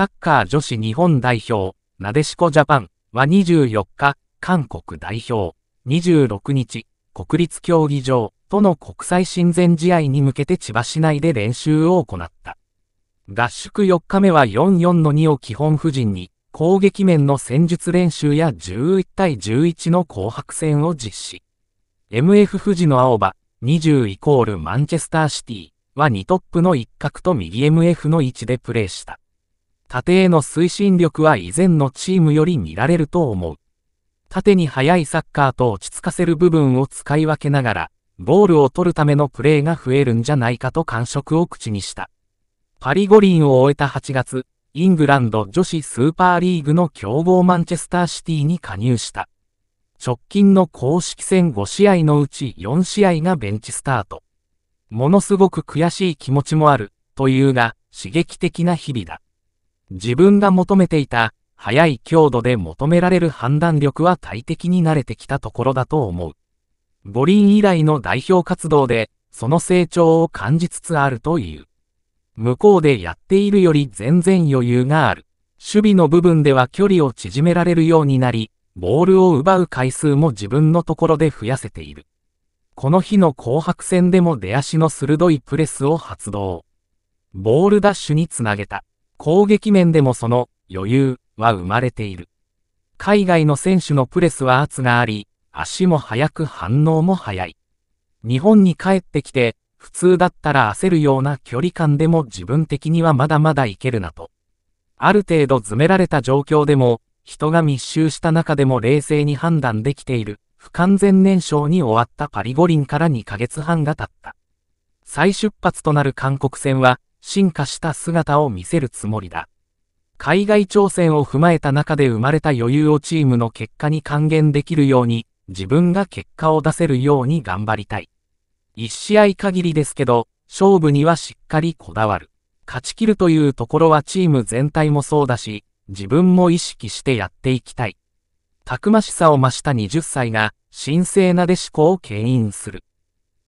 サッカー女子日本代表、なでしこジャパンは24日、韓国代表、26日、国立競技場との国際親善試合に向けて千葉市内で練習を行った。合宿4日目は4-4の2を基本布陣に、攻撃面の戦術練習や11対11の紅白戦を実施。MF 富士の青葉、20イコールマンチェスターシティは2トップの一角と右 MF の位置でプレーした。縦への推進力は以前のチームより見られると思う。縦に速いサッカーと落ち着かせる部分を使い分けながら、ボールを取るためのプレーが増えるんじゃないかと感触を口にした。パリ五輪を終えた8月、イングランド女子スーパーリーグの強豪マンチェスターシティに加入した。直近の公式戦5試合のうち4試合がベンチスタート。ものすごく悔しい気持ちもある、というが、刺激的な日々だ。自分が求めていた早い強度で求められる判断力は大敵に慣れてきたところだと思う。五輪以来の代表活動で、その成長を感じつつあるという。向こうでやっているより全然余裕がある。守備の部分では距離を縮められるようになり、ボールを奪う回数も自分のところで増やせている。この日の紅白戦でも出足の鋭いプレスを発動。ボールダッシュにつなげた。攻撃面でもその余裕は生まれている。海外の選手のプレスは圧があり、足も速く反応も速い。日本に帰ってきて、普通だったら焦るような距離感でも自分的にはまだまだいけるなと。ある程度詰められた状況でも、人が密集した中でも冷静に判断できている、不完全燃焼に終わったパリ五輪から2ヶ月半が経った。再出発となる韓国戦は、進化した姿を見せるつもりだ。海外挑戦を踏まえた中で生まれた余裕をチームの結果に還元できるように、自分が結果を出せるように頑張りたい。一試合限りですけど、勝負にはしっかりこだわる。勝ち切るというところはチーム全体もそうだし、自分も意識してやっていきたい。たくましさを増した20歳が、神聖なで思考を牽引する。